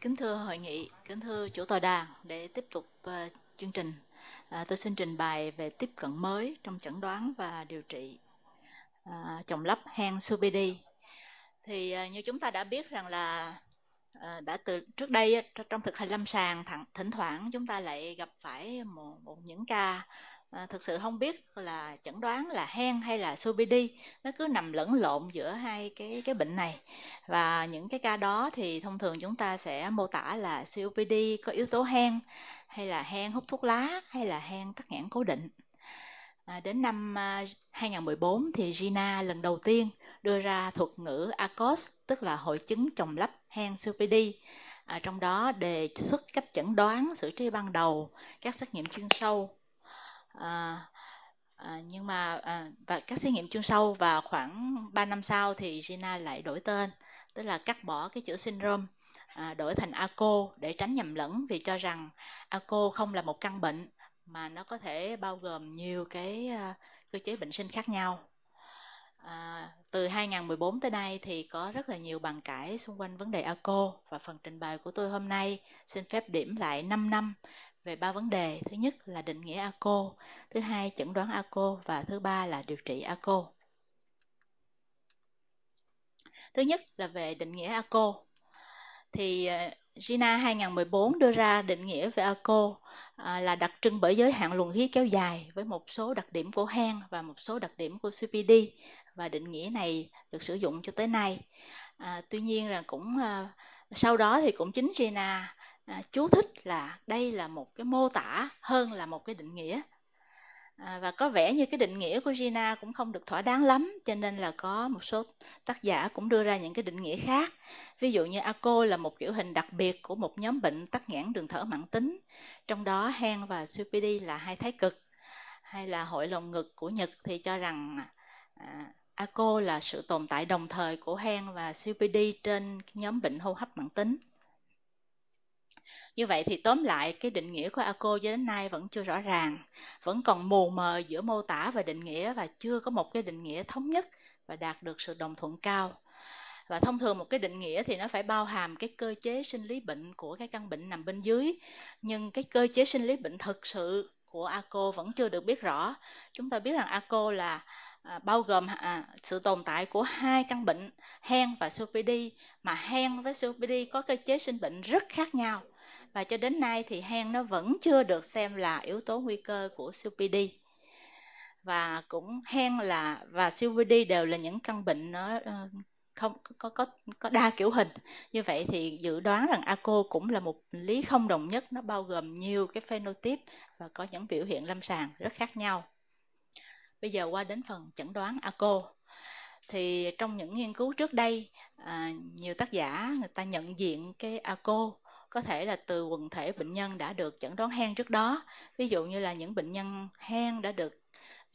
Kính thưa hội nghị, kính thưa chủ tọa đàm, để tiếp tục uh, chương trình, uh, tôi xin trình bày về tiếp cận mới trong chẩn đoán và điều trị uh, chồng lấp hen CBD. Thì uh, như chúng ta đã biết rằng là uh, đã từ trước đây trong thực hành lâm sàng thỉnh thoảng chúng ta lại gặp phải một, một những ca à, thực sự không biết là chẩn đoán là hen hay là COPD nó cứ nằm lẫn lộn giữa hai cái cái bệnh này và những cái ca đó thì thông thường chúng ta sẽ mô tả là COPD có yếu tố hen hay là hen hút thuốc lá hay là hen tắc nghẽn cố định à, đến năm 2014 à, thì Gina lần đầu tiên đưa ra thuật ngữ ACOS tức là hội chứng chồng lấp hen COPD à, trong đó đề xuất cách chẩn đoán xử trí ban đầu các xét nghiệm chuyên sâu à, à, nhưng mà à, và các xét nghiệm chuyên sâu và khoảng 3 năm sau thì Gina lại đổi tên tức là cắt bỏ cái chữ syndrome à, đổi thành ACO để tránh nhầm lẫn vì cho rằng ACO không là một căn bệnh mà nó có thể bao gồm nhiều cái uh, cơ chế bệnh sinh khác nhau. À, từ 2014 tới nay thì có rất là nhiều bàn cãi xung quanh vấn đề ACO và phần trình bày của tôi hôm nay xin phép điểm lại 5 năm về ba vấn đề thứ nhất là định nghĩa ACO thứ hai chẩn đoán ACO và thứ ba là điều trị ACO thứ nhất là về định nghĩa ACO thì ờ, Gina 2014 đưa ra định nghĩa về ACO ờ, là đặc trưng bởi giới hạn luồng khí kéo dài với một số đặc điểm của hen và một số đặc điểm của CPD và định nghĩa này được sử dụng cho tới nay. À, tuy nhiên là cũng sau đó thì cũng chính Gina à, chú thích là đây là một cái mô tả hơn là một cái định nghĩa à, và có vẻ như cái định nghĩa của Gina cũng không được thỏa đáng lắm cho nên là có một số tác giả cũng đưa ra những cái định nghĩa khác ví dụ như ACO là một kiểu hình đặc biệt của một nhóm bệnh tắc nghẽn đường thở mãn tính trong đó hen và COPD là hai thái cực hay là hội lồng ngực của Nhật thì cho rằng à, ACO là sự tồn tại đồng thời của hen và COPD trên nhóm bệnh hô hấp mãn tính như vậy thì tóm lại cái định nghĩa của ACO cho đến nay vẫn chưa rõ ràng vẫn còn mù mờ giữa mô tả và định nghĩa và chưa có một cái định nghĩa thống nhất và đạt được sự đồng thuận cao và thông thường một cái định nghĩa thì nó phải bao hàm cái cơ chế sinh lý bệnh của cái căn bệnh nằm bên dưới nhưng cái cơ chế sinh lý bệnh thực sự của ACO vẫn chưa được biết rõ chúng ta biết rằng ACO là À, bao gồm à, sự tồn tại của hai căn bệnh hen và COPD mà hen với COPD có cơ chế sinh bệnh rất khác nhau và cho đến nay thì hen nó vẫn chưa được xem là yếu tố nguy cơ của COPD và cũng hen là và COPD đều là những căn bệnh nó ờ, không có có có đa kiểu hình như vậy thì dự đoán rằng ACO cũng là một lý không đồng nhất nó bao gồm nhiều cái phenotyp và có những biểu hiện lâm sàng rất khác nhau bây giờ qua đến phần chẩn đoán ACO thì trong những nghiên cứu trước đây à, nhiều tác giả người ta nhận diện cái ACO có thể là từ quần thể bệnh nhân đã được chẩn đoán hen trước đó ví dụ như là những bệnh nhân hen đã được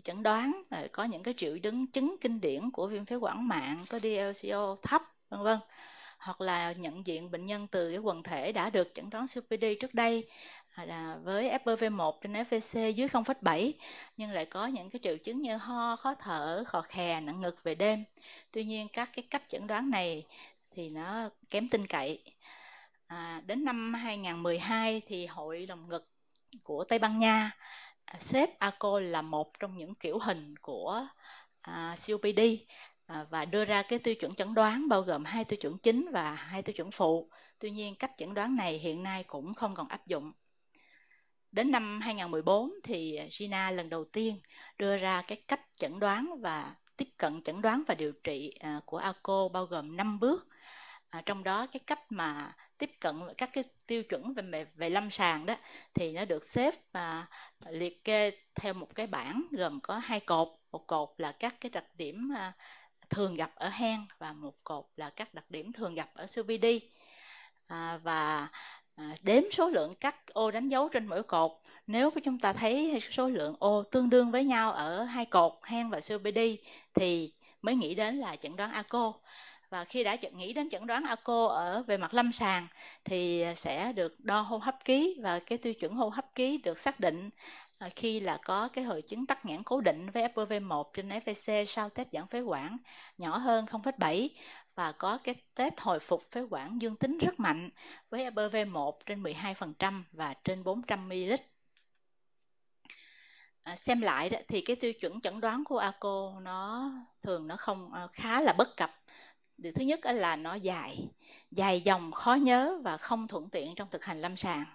chẩn đoán có những cái triệu chứng chứng kinh điển của viêm phế quản mạng có DLCO thấp vân vân hoặc là nhận diện bệnh nhân từ cái quần thể đã được chẩn đoán COPD trước đây là với FPV1 trên FVC dưới 0,7 nhưng lại có những cái triệu chứng như ho, khó thở, khò khè, nặng ngực về đêm. Tuy nhiên các cái cách chẩn đoán này thì nó kém tin cậy à, đến năm 2012 thì hội lồng ngực của Tây Ban Nha à, xếp ACO là một trong những kiểu hình của à, COPD à, và đưa ra cái tiêu chuẩn chẩn đoán bao gồm hai tiêu chuẩn chính và hai tiêu chuẩn phụ. Tuy nhiên cách chẩn đoán này hiện nay cũng không còn áp dụng. Đến năm 2014 thì Gina lần đầu tiên đưa ra cái cách chẩn đoán và tiếp cận chẩn đoán và điều trị à, của ACO bao gồm 5 bước. À, trong đó cái cách mà tiếp cận các cái tiêu chuẩn về về lâm sàng đó thì nó được xếp và liệt kê theo một cái bảng gồm có hai cột một cột là các cái đặc điểm à, thường gặp ở hang và một cột là các đặc điểm thường gặp ở CBD à, và à, đếm số lượng các ô đánh dấu trên mỗi cột nếu chúng ta thấy số lượng ô tương đương với nhau ở hai cột hang và CBD thì mới nghĩ đến là chẩn đoán ACO và khi đã chẩn nghĩ đến chẩn đoán ACO ở về mặt lâm sàng thì sẽ được đo hô hấp ký và cái tiêu chuẩn hô hấp ký được xác định à, khi là có cái hội chứng tắc nghẽn cố định với FPV1 trên FVC sau test giãn phế quản nhỏ hơn 0,7 và có cái test hồi phục phế quản dương tính rất mạnh với FPV1 trên 12% và trên 400 ml. À, xem lại đó, thì cái tiêu chuẩn chẩn đoán của ACO nó thường nó không à, khá là bất cập điều thứ nhất là nó dài dài dòng khó nhớ và không thuận tiện trong thực hành lâm sàng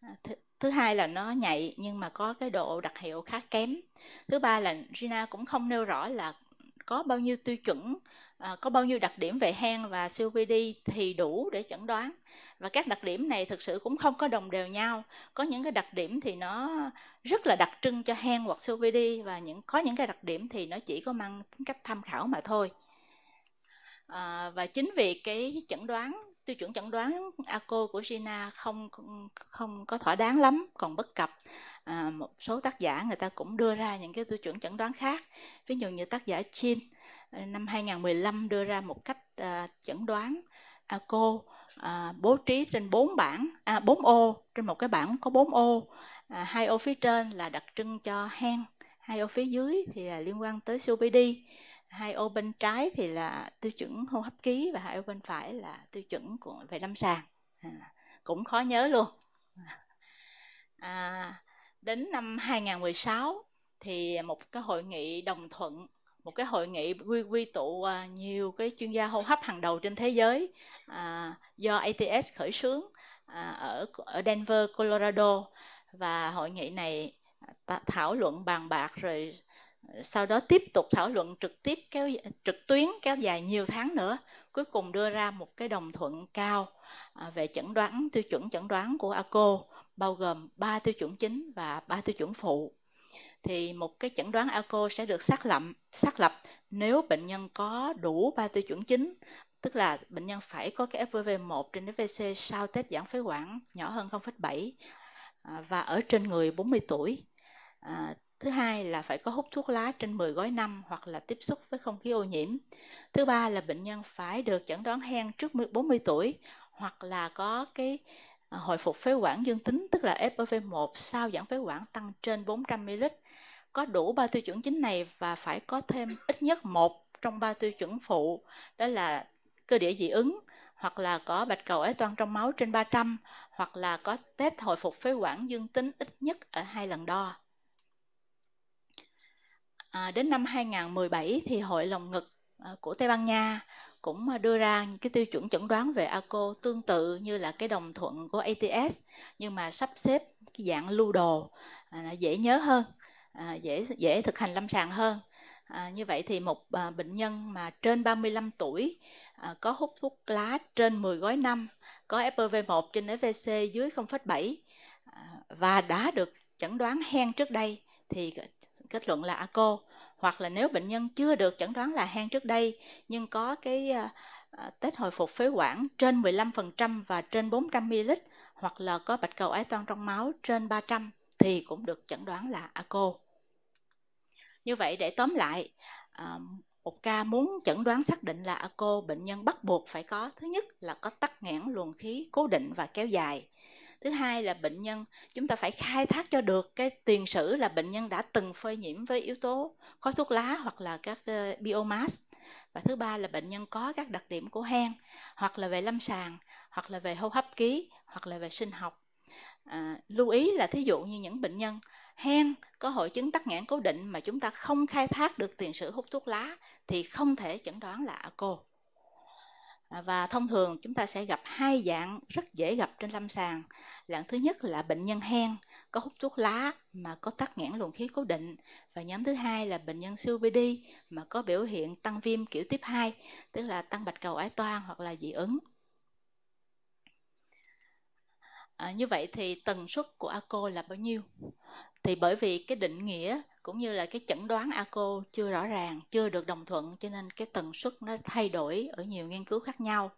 à, thứ, thứ hai là nó nhạy nhưng mà có cái độ đặc hiệu khá kém thứ ba là Gina cũng không nêu rõ là có bao nhiêu tiêu chuẩn à, có bao nhiêu đặc điểm về hen và COPD thì đủ để chẩn đoán và các đặc điểm này thực sự cũng không có đồng đều nhau có những cái đặc điểm thì nó rất là đặc trưng cho hen hoặc COPD và những có những cái đặc điểm thì nó chỉ có mang tính cách tham khảo mà thôi à, và chính vì cái chẩn đoán tiêu chuẩn chẩn đoán ACO của Gina không không có thỏa đáng lắm còn bất cập à, một số tác giả người ta cũng đưa ra những cái tiêu chuẩn chẩn đoán khác ví dụ như tác giả Chin ờ, năm 2015 đưa ra một cách à, chẩn đoán ACO à, bố trí trên bốn bảng à, 4 ô trên một cái bảng có 4 ô à, hai ô phía trên là đặc trưng cho hen hai ô phía dưới thì là liên quan tới COPD hai ô bên trái thì là tiêu chuẩn hô hấp ký và hai ô bên phải là tiêu chuẩn của về lâm sàng à, cũng khó nhớ luôn à, đến năm 2016 thì một cái hội nghị đồng thuận một cái hội nghị quy quy tụ à, nhiều cái chuyên gia hô hấp hàng đầu trên thế giới à, do ATS khởi xướng à, ở ở Denver, Colorado và hội nghị này à, thảo luận bàn bạc rồi sau đó tiếp tục thảo luận trực tiếp kéo trực tuyến kéo dài nhiều tháng nữa cuối cùng đưa ra một cái đồng thuận cao à, về chẩn đoán tiêu chuẩn chẩn đoán của ACO bao gồm 3 tiêu chuẩn chính và 3 tiêu chuẩn phụ thì một cái chẩn đoán ACO sẽ được xác lập xác lập nếu bệnh nhân có đủ 3 tiêu chuẩn chính tức là bệnh nhân phải có cái FPV1 trên FVC sau Tết giãn phế quản nhỏ hơn 0,7 à, và ở trên người 40 tuổi à, Thứ hai là phải có hút thuốc lá trên 10 gói năm hoặc là tiếp xúc với không khí ô nhiễm. Thứ ba là bệnh nhân phải được chẩn đoán hen trước 40 tuổi hoặc là có cái à, hồi phục phế quản dương tính tức là FPV1 sau giãn phế quản tăng trên 400 ml. Có đủ ba tiêu chuẩn chính này và phải có thêm ít nhất một trong ba tiêu chuẩn phụ đó là cơ địa dị ứng hoặc là có bạch cầu ế toan trong máu trên 300 hoặc là có test hồi phục phế quản dương tính ít nhất ở hai lần đo à, đến năm 2017 thì hội lồng ngực à, của Tây Ban Nha cũng à, đưa ra những cái tiêu chuẩn chẩn đoán về ACO tương tự như là cái đồng thuận của ATS nhưng mà sắp xếp cái dạng lưu đồ à, dễ nhớ hơn à, dễ dễ thực hành lâm sàng hơn à, như vậy thì một à, bệnh nhân mà trên 35 tuổi à, có hút thuốc lá trên 10 gói năm có FPV1 trên FVC dưới 0,7 à, và đã được chẩn đoán hen trước đây thì kết luận là ACO hoặc là nếu bệnh nhân chưa được chẩn đoán là hen trước đây nhưng có cái à, à, tết hồi phục phế quản trên 15% và trên 400 ml hoặc là có bạch cầu ái toan trong máu trên 300 thì cũng được chẩn đoán là ACO. Như vậy để tóm lại, à, một ca muốn chẩn đoán xác định là ACO, bệnh nhân bắt buộc phải có thứ nhất là có tắc nghẽn luồng khí cố định và kéo dài thứ hai là bệnh nhân chúng ta phải khai thác cho được cái tiền sử là bệnh nhân đã từng phơi nhiễm với yếu tố khói thuốc lá hoặc là các ờ, biomass và thứ ba là bệnh nhân có các đặc điểm của hen hoặc là về lâm sàng hoặc là về hô hấp ký hoặc là về sinh học à, lưu ý là thí dụ như những bệnh nhân hen có hội chứng tắc nghẽn cố định mà chúng ta không khai thác được tiền sử hút thuốc lá thì không thể chẩn đoán là ACO. À, và thông thường chúng ta sẽ gặp hai dạng rất dễ gặp trên lâm sàng dạng thứ nhất là bệnh nhân hen có hút thuốc lá mà có tắc nghẽn luồng khí cố định và nhóm thứ hai là bệnh nhân siêu BD mà có biểu hiện tăng viêm kiểu tiếp 2 tức là tăng bạch cầu ái toan hoặc là dị ứng à, như vậy thì tần suất của ACO là bao nhiêu thì bởi vì cái định nghĩa cũng như là cái chẩn đoán ACO chưa rõ ràng, chưa được đồng thuận cho nên cái tần suất nó thay đổi ở nhiều nghiên cứu khác nhau.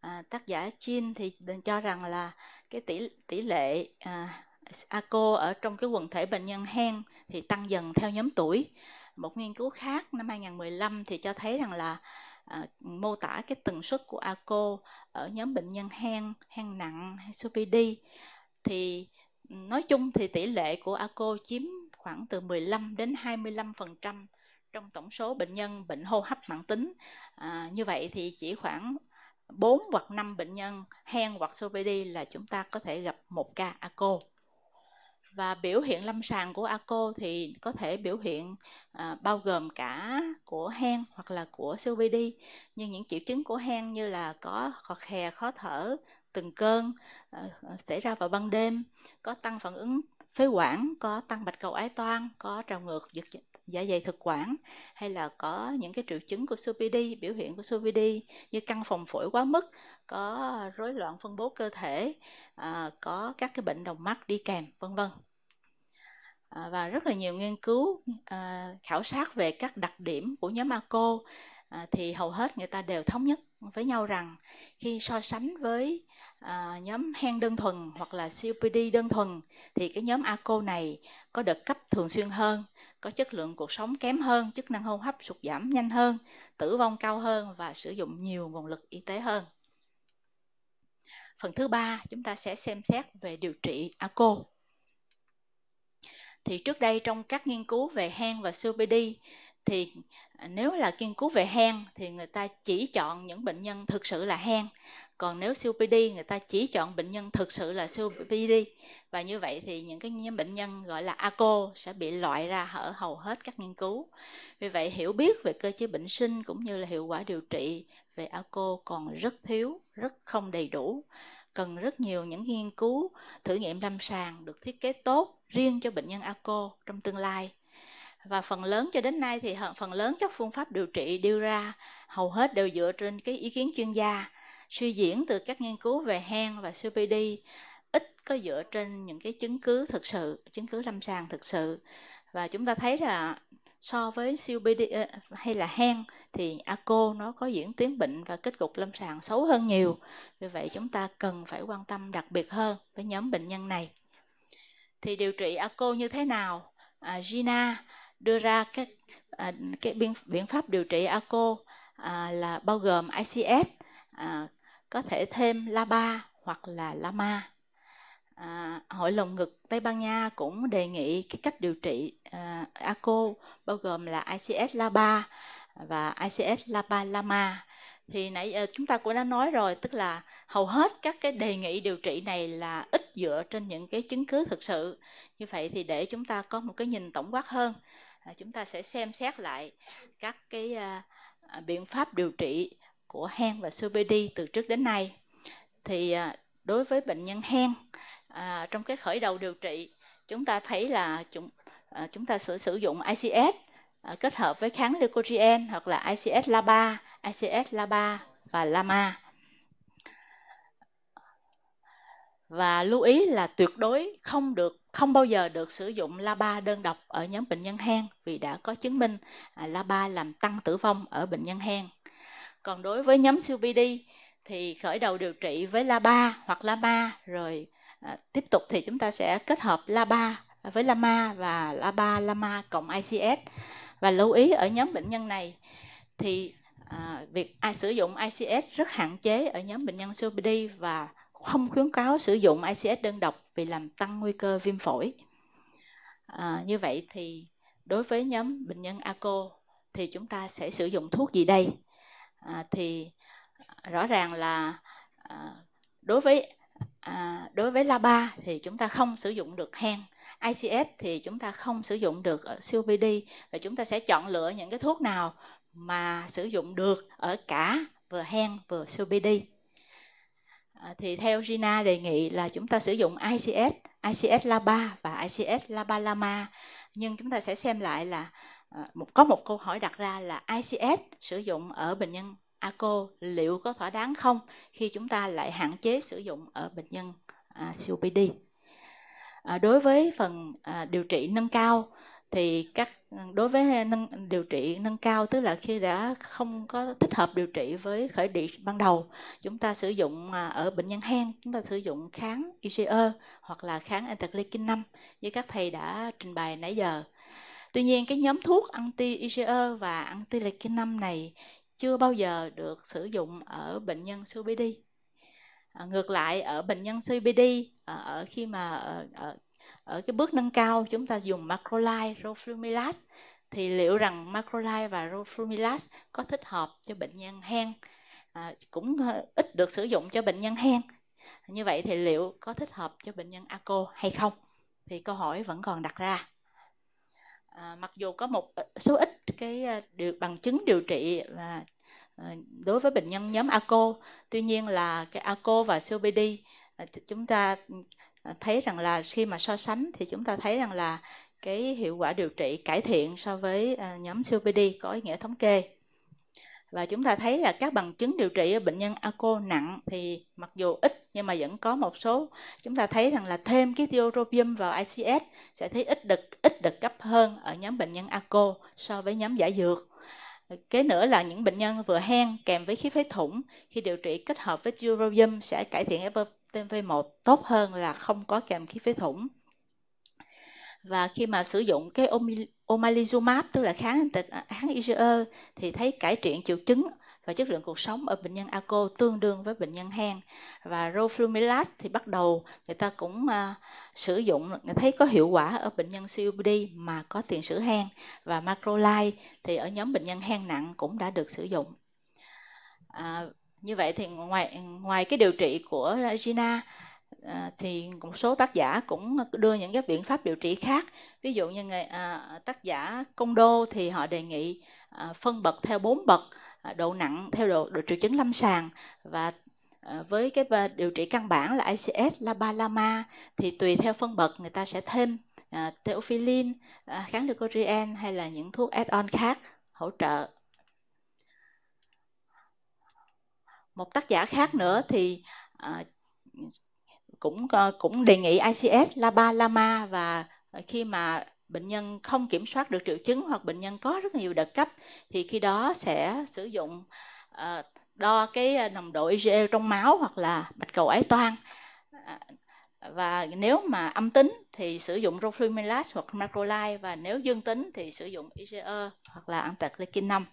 À, tác giả Chin thì cho rằng là cái tỷ tỷ lệ à, ACO ở trong cái quần thể bệnh nhân hen thì tăng dần theo nhóm tuổi. Một nghiên cứu khác năm 2015 thì cho thấy rằng là à, mô tả cái tần suất của ACO ở nhóm bệnh nhân hen, hen nặng, hay COPD thì nói chung thì tỷ lệ của ACO chiếm khoảng từ 15 đến 25% trong tổng số bệnh nhân bệnh hô hấp mãn tính. À, như vậy thì chỉ khoảng 4 hoặc 5 bệnh nhân hen hoặc COPD là chúng ta có thể gặp một ca ACO. Và biểu hiện lâm sàng của ACO thì có thể biểu hiện à, bao gồm cả của hen hoặc là của COPD. Nhưng những triệu chứng của hen như là có khò khè, khó thở, từng cơn ờ, ờ, xảy ra vào ban đêm có tăng phản ứng phế quản có tăng bạch cầu ái toan có trào ngược giật dạ dày thực quản hay là có những cái triệu chứng của COPD biểu hiện của COPD như căng phòng phổi quá mức có rối loạn phân bố cơ thể ờ, có các cái bệnh đồng mắt đi kèm vân vân và rất là nhiều nghiên cứu khảo sát về các đặc điểm của nhóm ACO à, thì hầu hết người ta đều thống nhất với nhau rằng khi so sánh với à, nhóm hen đơn thuần hoặc là COPD đơn thuần thì cái nhóm ACO này có đợt cấp thường xuyên hơn, có chất lượng cuộc sống kém hơn, chức năng hô hấp sụt giảm nhanh hơn, tử vong cao hơn và sử dụng nhiều nguồn lực y tế hơn. Phần thứ ba, chúng ta sẽ xem xét về điều trị ACO. Thì trước đây trong các nghiên cứu về hen và COPD thì à, nếu là nghiên cứu về hen thì người ta chỉ chọn những bệnh nhân thực sự là hen còn nếu siêu người ta chỉ chọn bệnh nhân thực sự là siêu và như vậy thì những cái nhóm bệnh nhân gọi là ACO sẽ bị loại ra ở hầu hết các nghiên cứu vì vậy hiểu biết về cơ chế bệnh sinh cũng như là hiệu quả điều trị về ACO còn rất thiếu rất không đầy đủ cần rất nhiều những nghiên cứu thử nghiệm lâm sàng được thiết kế tốt riêng cho bệnh nhân ACO trong tương lai và phần lớn cho đến nay thì phần lớn các phương pháp điều trị đưa ra hầu hết đều dựa trên cái ý kiến chuyên gia suy diễn từ các nghiên cứu về hen và CPD ít có dựa trên những cái chứng cứ thực sự chứng cứ lâm sàng thực sự và chúng ta thấy là so với CPD ờ, hay là hen thì ACO nó có diễn tiến bệnh và kết cục lâm sàng xấu hơn nhiều vì vậy chúng ta cần phải quan tâm đặc biệt hơn với nhóm bệnh nhân này thì điều trị ACO như thế nào à, Gina đưa ra các à, cái biện, biện pháp điều trị ACO à, là bao gồm ICS, à, có thể thêm LABA hoặc là LAMA. À, Hội lồng ngực Tây Ban Nha cũng đề nghị cái cách điều trị à, ACO bao gồm là ICS LABA và ICS LABA LAMA thì nãy chúng ta cũng đã nói rồi tức là hầu hết các cái đề nghị điều trị này là ít dựa trên những cái chứng cứ thực sự như vậy thì để chúng ta có một cái nhìn tổng quát hơn Ờ, chúng ta sẽ xem xét lại các cái ờ, ờ, biện pháp điều trị của hen và COPD từ trước đến nay thì đối với bệnh nhân hen trong cái khởi đầu điều trị chúng ta thấy là chúng chúng ta sử sử dụng ICS kết hợp với kháng leukotrien hoặc là ICS LABA, ICS LABA và LAMA. Và lưu ý là tuyệt đối không được không bao giờ được sử dụng LABA đơn độc ở nhóm bệnh nhân hen vì đã có chứng minh à, LABA làm tăng tử vong ở bệnh nhân hen. Còn đối với nhóm COPD thì khởi đầu điều trị với LABA hoặc LAMA rồi à, tiếp tục thì chúng ta sẽ kết hợp LABA với LAMA và LABA LAMA cộng ICS và lưu ý ở nhóm bệnh nhân này thì à, việc ai sử dụng ICS rất hạn chế ở nhóm bệnh nhân COPD và không khuyến cáo sử dụng ICS đơn độc vì làm tăng nguy cơ viêm phổi. À, như vậy thì đối với nhóm bệnh nhân ACO thì chúng ta sẽ sử dụng thuốc gì đây? À, thì à, rõ ràng là à, đối với à, đối với laba thì chúng ta không sử dụng được hen ICS thì chúng ta không sử dụng được ở COPD và chúng ta sẽ chọn lựa những cái thuốc nào mà sử dụng được ở cả vừa hen vừa COPD À, thì theo Gina đề nghị là chúng ta sử dụng ICS, ICS Laba và ICS Laba Lama. Nhưng chúng ta sẽ xem lại là à, có một câu hỏi đặt ra là ICS sử dụng ở bệnh nhân ACO liệu có thỏa đáng không khi chúng ta lại hạn chế sử dụng ở bệnh nhân à, COPD. đối với phần điều trị nâng cao thì các đối với nâng, điều trị nâng cao tức là khi đã không có thích hợp điều trị với khởi địa ban đầu chúng ta sử dụng à, ở bệnh nhân hen chúng ta sử dụng kháng IgE hoặc là kháng interleukin 5 như các thầy đã trình bày nãy giờ tuy nhiên cái nhóm thuốc anti IgE và anti leukin 5 này chưa bao giờ được sử dụng ở bệnh nhân COPD à, ngược lại ở bệnh nhân COPD à, ở khi mà ở, ờ, ở ờ, ở cái bước nâng cao chúng ta dùng macrolide roflumilast thì liệu rằng macrolide và roflumilast có thích hợp cho bệnh nhân hen à, cũng ờ, ít được sử dụng cho bệnh nhân hen như vậy thì liệu có thích hợp cho bệnh nhân ACO hay không thì câu hỏi vẫn còn đặt ra à, mặc dù có một ờ, số ít cái ờ, điều bằng chứng điều trị và đối với bệnh nhân nhóm ACO tuy nhiên là cái ACO và COPD chúng ta Ờ, thấy rằng là khi mà so sánh thì chúng ta thấy rằng là cái hiệu quả điều trị cải thiện so với ờ, nhóm COPD có ý nghĩa thống kê và chúng ta thấy là các bằng chứng điều trị ở bệnh nhân ACO nặng thì mặc dù ít nhưng mà vẫn có một số chúng ta thấy rằng là thêm cái tiotropium vào ICS sẽ thấy ít đợt ít đợt cấp hơn ở nhóm bệnh nhân ACO so với nhóm giả dược ờ, Kế nữa là những bệnh nhân vừa hen kèm với khí phế thủng khi điều trị kết hợp với tiotropium sẽ cải thiện TMV1 tốt hơn là không có kèm khí phế thủng. Và khi mà sử dụng cái omalizumab tức là kháng à, kháng IgE thì thấy cải thiện triệu chứng và chất lượng cuộc sống ở bệnh nhân ACO tương đương với bệnh nhân hen và roflumilast thì bắt đầu người ta cũng uh, sử dụng người thấy có hiệu quả ở bệnh nhân COPD mà có tiền sử hen và macrolide thì ở nhóm bệnh nhân hen nặng cũng đã được sử dụng. À, như vậy thì ngoài ngoài cái điều trị của Gina à, thì một số tác giả cũng đưa những cái biện pháp điều trị khác ví dụ như người à, tác giả công đô thì họ đề nghị à, phân bậc theo bốn bậc à, độ nặng theo độ, độ triệu chứng lâm sàng và à, với cái điều trị căn bản là ICS labalama thì tùy theo phân bậc người ta sẽ thêm à, theophylline à, kháng glucogen hay là những thuốc add-on khác hỗ trợ một tác giả khác nữa thì à, cũng cũng đề nghị ICS Laba Lama và khi mà bệnh nhân không kiểm soát được triệu chứng hoặc bệnh nhân có rất nhiều đợt cấp thì khi đó sẽ sử dụng à, đo cái nồng độ IgE trong máu hoặc là bạch cầu ái toan à, và nếu mà âm tính thì sử dụng roflumilast hoặc macrolide và nếu dương tính thì sử dụng IgE hoặc là antaclekin 5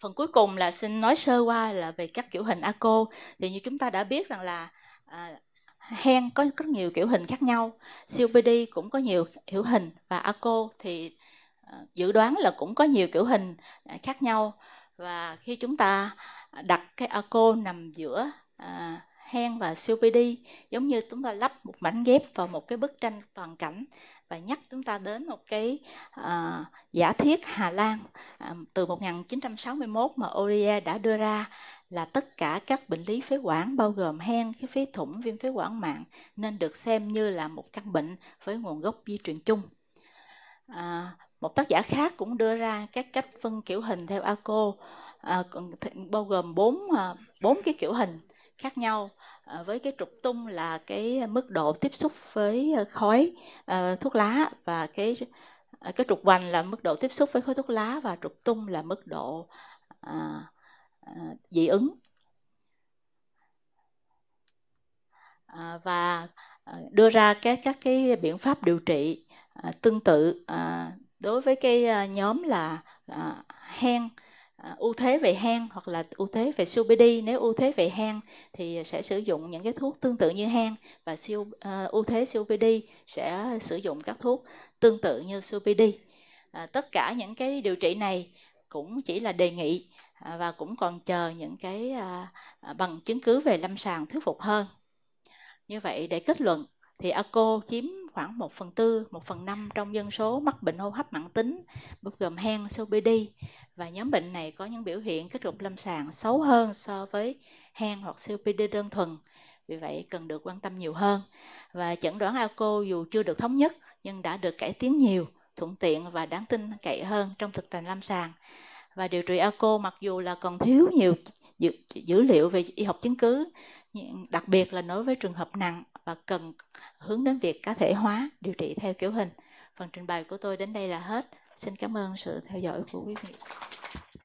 phần cuối cùng là xin nói sơ qua là về các kiểu hình ACO thì như chúng ta đã biết rằng là à, hen có rất nhiều kiểu hình khác nhau COPD cũng có nhiều kiểu hình và ACO thì à, dự đoán là cũng có nhiều kiểu hình à, khác nhau và khi chúng ta đặt cái ACO nằm giữa à, hen và COPD giống như chúng ta lắp một mảnh ghép vào một cái bức tranh toàn cảnh và nhắc chúng ta đến một cái à, giả thiết Hà Lan à, từ 1961 mà Oria đã đưa ra là tất cả các bệnh lý phế quản bao gồm hen, khí phế thủng, viêm phế quản mạng nên được xem như là một căn bệnh với nguồn gốc di truyền chung. À, một tác giả khác cũng đưa ra các cách phân kiểu hình theo ACO à, bao gồm bốn ờ, bốn cái kiểu hình khác nhau ờ, với cái trục tung là cái mức độ tiếp xúc với ờ, khói ờ, thuốc lá và cái cái trục vành là mức độ tiếp xúc với khói thuốc lá và trục tung là mức độ à, à, dị ứng à, và đưa ra các các cái biện pháp điều trị à, tương tự à, đối với cái nhóm là à, hen À, ưu thế về hen hoặc là ưu thế về siêu BD nếu ưu thế về hen thì sẽ sử dụng những cái thuốc tương tự như hen và siêu à, ưu thế siêu BD sẽ sử dụng các thuốc tương tự như siêu BD à, tất cả những cái điều trị này cũng chỉ là đề nghị à, và cũng còn chờ những cái à, bằng chứng cứ về lâm sàng thuyết phục hơn như vậy để kết luận thì ACO chiếm khoảng 1 phần tư, 1 phần 5 trong dân số mắc bệnh hô hấp mãn tính, bao gồm hen, COPD. Và nhóm bệnh này có những biểu hiện kết cục lâm sàng xấu hơn so với hen hoặc COPD đơn thuần. Vì vậy cần được quan tâm nhiều hơn. Và chẩn đoán ACO dù chưa được thống nhất nhưng đã được cải tiến nhiều, thuận tiện và đáng tin cậy hơn trong thực tình lâm sàng. Và điều trị ACO mặc dù là còn thiếu nhiều dữ liệu về y học chứng cứ, đặc biệt là đối với trường hợp nặng và cần hướng đến việc cá thể hóa điều trị theo kiểu hình phần trình bày của tôi đến đây là hết xin cảm ơn sự theo dõi của quý vị